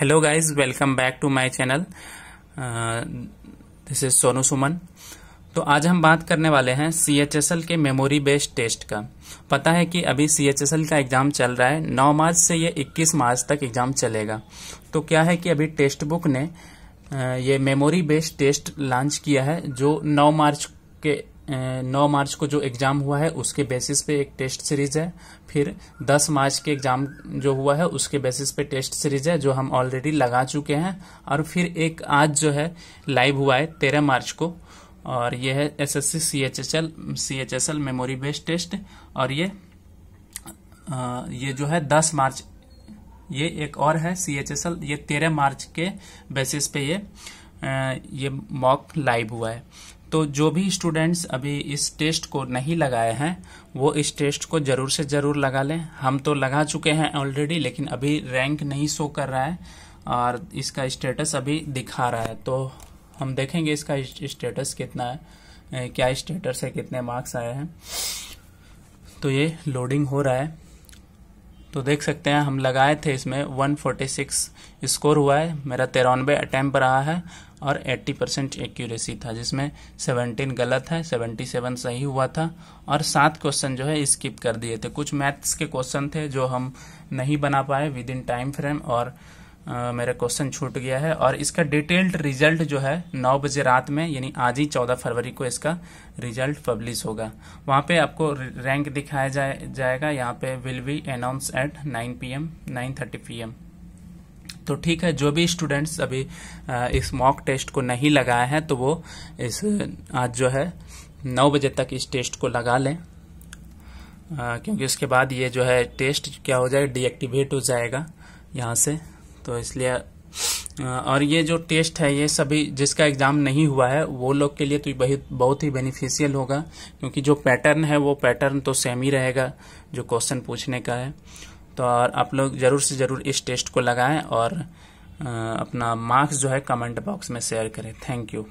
hello guys welcome back to my channel this is Sonu Suman तो आज हम बात करने वाले हैं सी एच एस एल के मेमोरी बेस्ड टेस्ट का पता है कि अभी सी एच एस एल का एग्जाम चल रहा है 9 मार्च से ये 21 मार्च तक एग्जाम चलेगा तो क्या है कि अभी टेस्ट बुक ने uh, ये मेमोरी बेस्ड टेस्ट लॉन्च किया है जो 9 मार्च के नौ मार्च को जो एग्ज़ाम हुआ है उसके बेसिस पे एक टेस्ट सीरीज है फिर दस मार्च के एग्ज़ाम जो हुआ है उसके बेसिस पे टेस्ट सीरीज है जो हम ऑलरेडी लगा चुके हैं और फिर एक आज जो है लाइव हुआ है तेरह मार्च को और ये है S S C C H L C H S L memory based test और ये आ, ये जो है दस मार्च ये एक और है सी एच एस एल ये तेरह मार्च के बेसिस पे ये आ, ये मॉक लाइव हुआ है तो जो भी स्टूडेंट्स अभी इस टेस्ट को नहीं लगाए हैं वो इस टेस्ट को जरूर से जरूर लगा लें हम तो लगा चुके हैं ऑलरेडी लेकिन अभी रैंक नहीं शो कर रहा है और इसका स्टेटस अभी दिखा रहा है तो हम देखेंगे इसका स्टेटस कितना है क्या स्टेटस है कितने मार्क्स आए हैं तो ये लोडिंग हो रहा है तो देख सकते हैं हम लगाए थे इसमें 146 स्कोर हुआ है मेरा तिरानवे अटैम्प रहा है और 80 परसेंट एक्यूरेसी था जिसमें 17 गलत है 77 सही हुआ था और सात क्वेश्चन जो है स्किप कर दिए थे कुछ मैथ्स के क्वेश्चन थे जो हम नहीं बना पाए विद इन टाइम फ्रेम और मेरा क्वेश्चन छूट गया है और इसका डिटेल्ड रिजल्ट जो है नौ बजे रात में यानी आज ही चौदह फरवरी को इसका रिजल्ट पब्लिश होगा वहाँ पे आपको रैंक दिखाया जाए जाएगा यहाँ पे will be announce at 9 PM 9:30 PM तो ठीक है जो भी स्टूडेंट्स अभी इस मॉक टेस्ट को नहीं लगाए हैं तो वो इस आज जो है नौ बजे तक इस टेस्ट को लगा लें क्योंकि उसके बाद ये जो है टेस्ट क्या हो जाएगा डीएक्टिवेट हो जाएगा यहाँ से तो इसलिए और ये जो टेस्ट है ये सभी जिसका एग्ज़ाम नहीं हुआ है वो लोग के लिए तो बहुत बहुत ही बेनिफिशियल होगा क्योंकि जो पैटर्न है वो पैटर्न तो सेम ही रहेगा जो क्वेश्चन पूछने का है तो और आप लोग ज़रूर से ज़रूर इस टेस्ट को लगाएं और अपना मार्क्स जो है कमेंट बॉक्स में शेयर करें थैंक यू